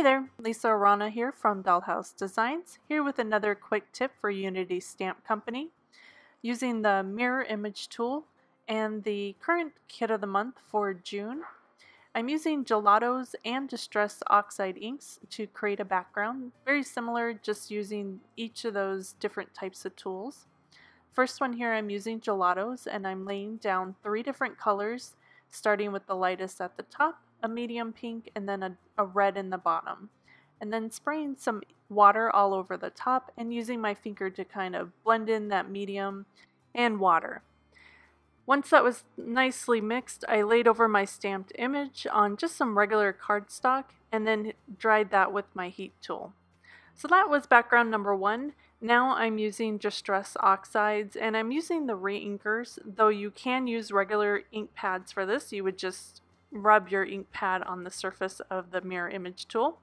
Hi there, Lisa Arana here from Dollhouse Designs, here with another quick tip for Unity Stamp Company. Using the mirror image tool and the current kit of the month for June, I'm using gelatos and distress oxide inks to create a background, very similar just using each of those different types of tools. First one here I'm using gelatos and I'm laying down three different colors starting with the lightest at the top a medium pink, and then a, a red in the bottom. And then spraying some water all over the top and using my finger to kind of blend in that medium and water. Once that was nicely mixed, I laid over my stamped image on just some regular cardstock and then dried that with my heat tool. So that was background number one. Now I'm using Distress Oxides and I'm using the reinkers, though you can use regular ink pads for this. You would just rub your ink pad on the surface of the mirror image tool.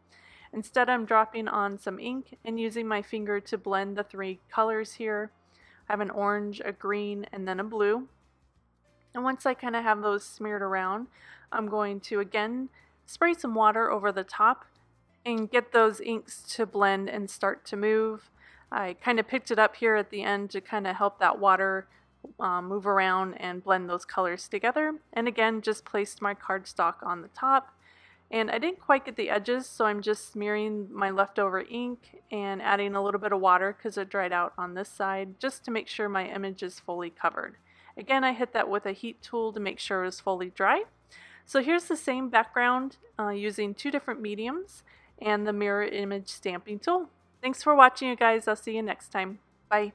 Instead, I'm dropping on some ink and using my finger to blend the three colors here. I have an orange, a green, and then a blue. And once I kind of have those smeared around, I'm going to again spray some water over the top and get those inks to blend and start to move. I kind of picked it up here at the end to kind of help that water uh, move around and blend those colors together. And again, just placed my cardstock on the top. And I didn't quite get the edges, so I'm just smearing my leftover ink and adding a little bit of water because it dried out on this side, just to make sure my image is fully covered. Again, I hit that with a heat tool to make sure it was fully dry. So here's the same background uh, using two different mediums and the mirror image stamping tool. Thanks for watching you guys. I'll see you next time. Bye.